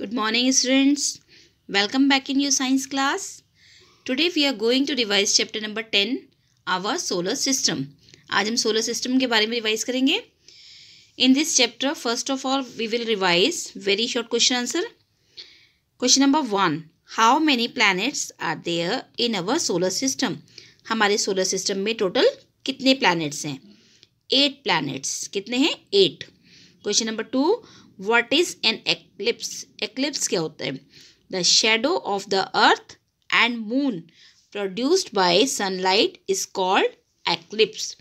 Good morning students. Welcome back in your science class. Today we are going to revise chapter number 10 our solar system. आज हम solar system के बारे में revise करेंगे In this chapter first of all we will revise very short question answer. Question number 1 How many planets are there in our solar system? हमारे solar system में total कितने planets हैं? Eight planets. कितने हैं? Eight. Question number 2 what is an eclipse eclipse क्या होता है the shadow of the earth and moon produced by sunlight is called eclipse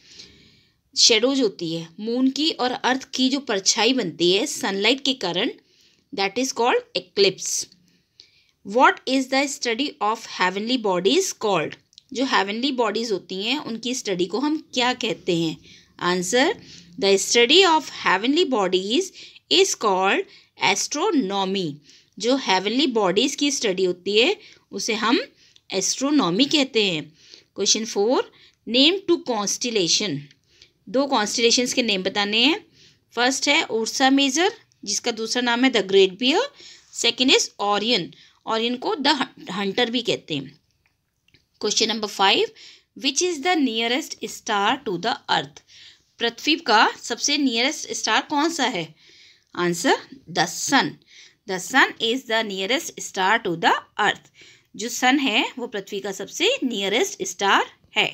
shadows होती है मून की और अर्थ की जो परछाई बनती है सनलाइट के कारण that is called eclipse what is the study of heavenly bodies called जो हेवनली बॉडीज होती हैं उनकी स्टडी को हम क्या कहते हैं answer the study of heavenly bodies is called astronomy जो हेवनली बॉडीज़ की स्टडी होती है उसे हम एस्ट्रोनॉमी कहते हैं question four name two constellation दो कॉन्स्टिलेशन के नेम बताने हैं फर्स्ट है ओरसा मेजर जिसका दूसरा नाम है the great bear second is Orion Orion को द हंटर भी कहते हैं question number five which is the nearest star to the earth पृथ्वी का सबसे नियरेस्ट स्टार कौन सा है answer the sun the sun is the nearest star to the earth जो सन है वो पृथ्वी का सबसे नियरेस्ट स्टार है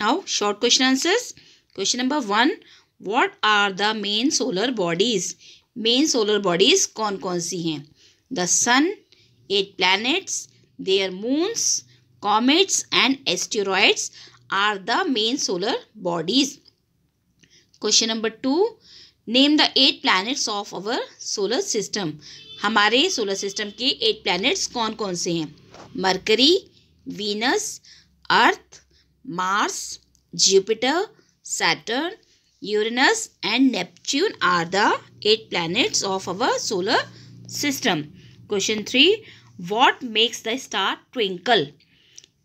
now short question answers question number one what are the main solar bodies main solar bodies कौन कौन सी हैं the sun eight planets their moons comets and asteroids are the main solar bodies question number two name the eight planets of our solar system हमारे solar system के eight planets कौन कौन से हैं Mercury Venus Earth Mars Jupiter Saturn Uranus and Neptune are the eight planets of our solar system question three what makes the star twinkle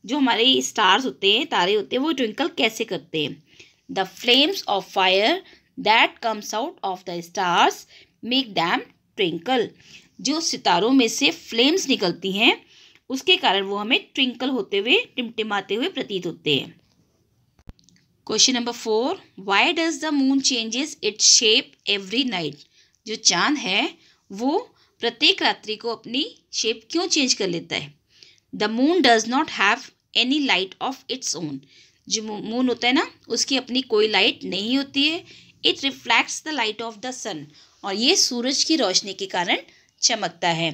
जो हमारे stars होते हैं तारे होते हैं वो ट्विंकल कैसे करते हैं the flames of fire that comes out of the stars make them twinkle जो सितारों में से फ्लेम्स निकलती हैं उसके कारण वो हमें ट्विंकल होते हुए टिमटिमाते हुए प्रतीत होते हैं question number four why does the moon changes its shape every night जो चांद है वो प्रत्येक रात्रि को अपनी शेप क्यों चेंज कर लेता है the moon does not have any light of its own जो मून होता है ना उसकी अपनी कोई लाइट नहीं होती है it reflects the light of the sun और ये सूरज की रोशनी के कारण चमकता है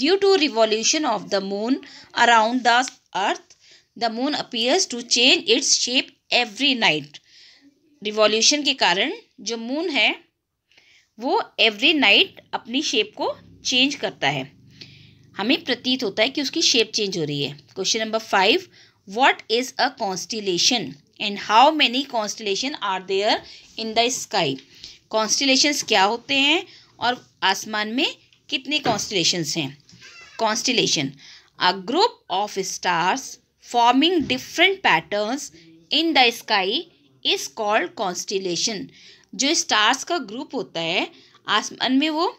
due to revolution of the moon around the earth the moon appears to change its shape every night revolution के कारण जो मून है वो एवरी नाइट अपनी शेप को चेंज करता है हमें प्रतीत होता है कि उसकी शेप चेंज हो रही है question number five what is a constellation and how many constellation are there in the sky constellations क्या होते हैं और आसमान में कितने कॉन्स्टलेशंस हैं constellation a group of stars forming different patterns in the sky is called constellation जो stars का ग्रुप होता है आसमान में वो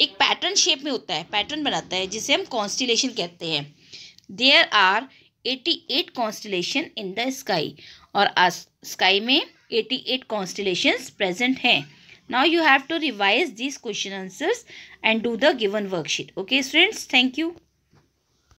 एक पैटर्न शेप में होता है पैटर्न बनाता है जिसे हम कॉन्स्टिलेशन कहते हैं there are eighty eight constellation in the sky और आज स्काई में एटी एट कॉन्स्टिलेशन प्रेजेंट हैं now you have to revise this question answers and do the given worksheet okay students thank you